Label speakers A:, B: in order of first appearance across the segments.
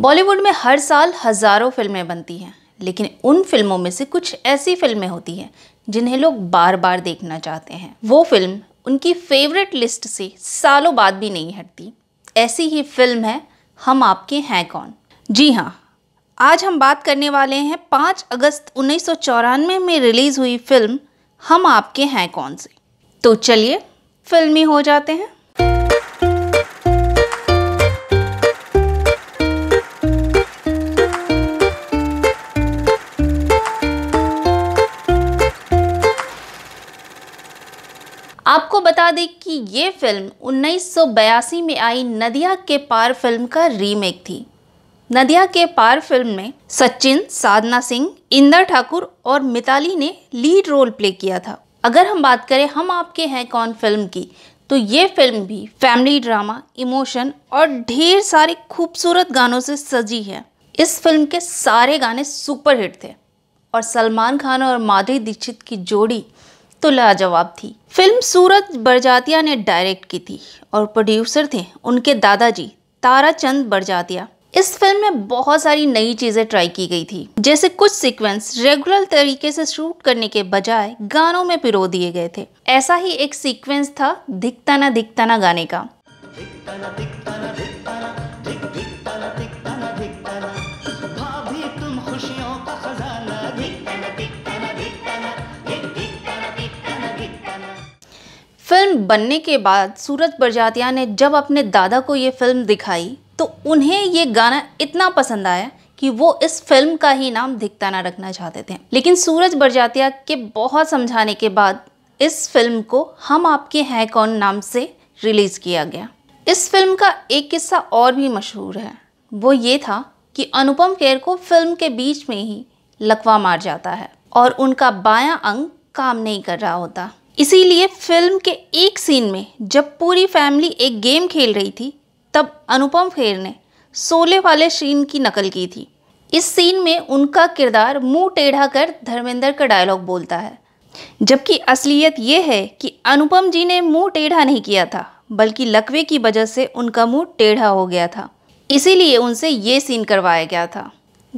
A: बॉलीवुड में हर साल हज़ारों फिल्में बनती हैं लेकिन उन फिल्मों में से कुछ ऐसी फिल्में होती हैं जिन्हें लोग बार बार देखना चाहते हैं वो फिल्म उनकी फेवरेट लिस्ट से सालों बाद भी नहीं हटती ऐसी ही फिल्म है हम आपके हैं कौन जी हाँ आज हम बात करने वाले हैं 5 अगस्त उन्नीस में, में रिलीज़ हुई फिल्म हम आपके हैं कौन से तो चलिए फिल्मी हो जाते हैं आपको बता दें कि ये फिल्म 1982 में आई नदिया के पार फिल्म का रीमेक थी नदिया के पार फिल्म में सचिन साधना सिंह इंदर ठाकुर और मिताली ने लीड रोल प्ले किया था अगर हम बात करें हम आपके हैं कौन फिल्म की तो ये फिल्म भी फैमिली ड्रामा इमोशन और ढेर सारे खूबसूरत गानों से सजी है इस फिल्म के सारे गाने सुपरहिट थे और सलमान खान और माधुरी दीक्षित की जोड़ी तो लाजवाब थी फिल्म सूरज बरजातिया ने डायरेक्ट की थी और प्रोड्यूसर थे उनके दादाजी चंद बरजातिया इस फिल्म में बहुत सारी नई चीज़ें ट्राई की गई थी जैसे कुछ सीक्वेंस रेगुलर तरीके से शूट करने के बजाय गानों में पिरो दिए गए थे ऐसा ही एक सीक्वेंस था दिखता ना दिखता ना गाने का दिखता ना दिखता ना दिखता ना दिखता ना दिखता ना बनने के बाद सूरज बरजातिया ने जब अपने दादा को ये फिल्म दिखाई तो उन्हें ये गाना इतना पसंद आया कि वो इस फिल्म का ही नाम दिखता ना रखना चाहते थे लेकिन सूरज बरजातिया के बहुत समझाने के बाद इस फिल्म को हम आपके हैं कौन नाम से रिलीज़ किया गया इस फिल्म का एक किस्सा और भी मशहूर है वो ये था कि अनुपम खेर को फिल्म के बीच में ही लकवा मार जाता है और उनका बायां अंग काम नहीं कर रहा होता इसीलिए फिल्म के एक सीन में जब पूरी फैमिली एक गेम खेल रही थी तब अनुपम खेर ने सोले वाले सीन की नकल की थी इस सीन में उनका किरदार मुंह टेढ़ा कर धर्मेंद्र का डायलॉग बोलता है जबकि असलियत यह है कि अनुपम जी ने मुंह टेढ़ा नहीं किया था बल्कि लकवे की वजह से उनका मुंह टेढ़ा हो गया था इसीलिए उनसे ये सीन करवाया गया था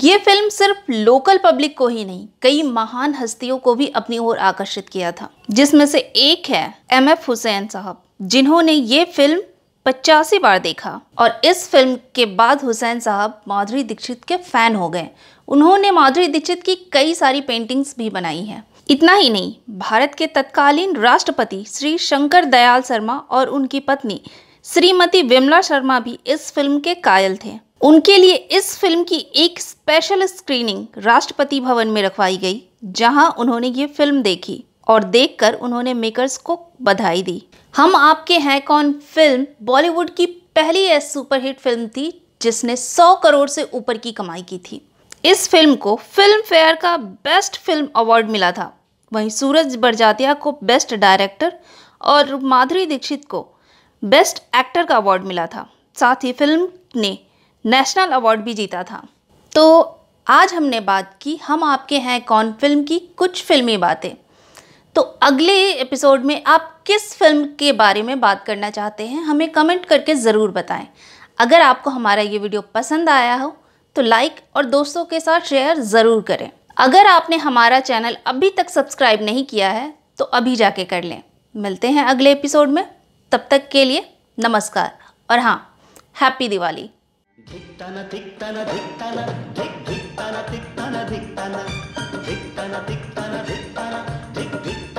A: ये फिल्म सिर्फ लोकल पब्लिक को ही नहीं कई महान हस्तियों को भी अपनी ओर आकर्षित किया था जिसमें से एक है एम एफ हुसैन साहब जिन्होंने ये फिल्म पचासी बार देखा और इस फिल्म के बाद हुसैन साहब माधुरी दीक्षित के फैन हो गए उन्होंने माधुरी दीक्षित की कई सारी पेंटिंग्स भी बनाई हैं इतना ही नहीं भारत के तत्कालीन राष्ट्रपति श्री शंकर दयाल शर्मा और उनकी पत्नी श्रीमती विमला शर्मा भी इस फिल्म के कायल थे उनके लिए इस फिल्म की एक स्पेशल स्क्रीनिंग राष्ट्रपति भवन में रखवाई गई जहां उन्होंने ये फिल्म देखी और देखकर उन्होंने मेकर्स को बधाई दी हम आपके हैं कौन फिल्म बॉलीवुड की पहली ऐसी सुपरहिट फिल्म थी जिसने 100 करोड़ से ऊपर की कमाई की थी इस फिल्म को फिल्म फेयर का बेस्ट फिल्म अवार्ड मिला था वहीं सूरज बरजातिया को बेस्ट डायरेक्टर और माधुरी दीक्षित को बेस्ट एक्टर का अवार्ड मिला था साथ ही फिल्म ने नेशनल अवार्ड भी जीता था तो आज हमने बात की हम आपके हैं कौन फिल्म की कुछ फिल्मी बातें तो अगले एपिसोड में आप किस फिल्म के बारे में बात करना चाहते हैं हमें कमेंट करके ज़रूर बताएं अगर आपको हमारा ये वीडियो पसंद आया हो तो लाइक और दोस्तों के साथ शेयर ज़रूर करें अगर आपने हमारा चैनल अभी तक सब्सक्राइब नहीं किया है तो अभी जाके कर लें मिलते हैं अगले एपिसोड में तब तक के लिए नमस्कार और हाँ हैप्पी दिवाली திக்தன திக்தன திக்தன திக் திக்தன திக்தன திக்தன திக்தன திக்தன திக் திக்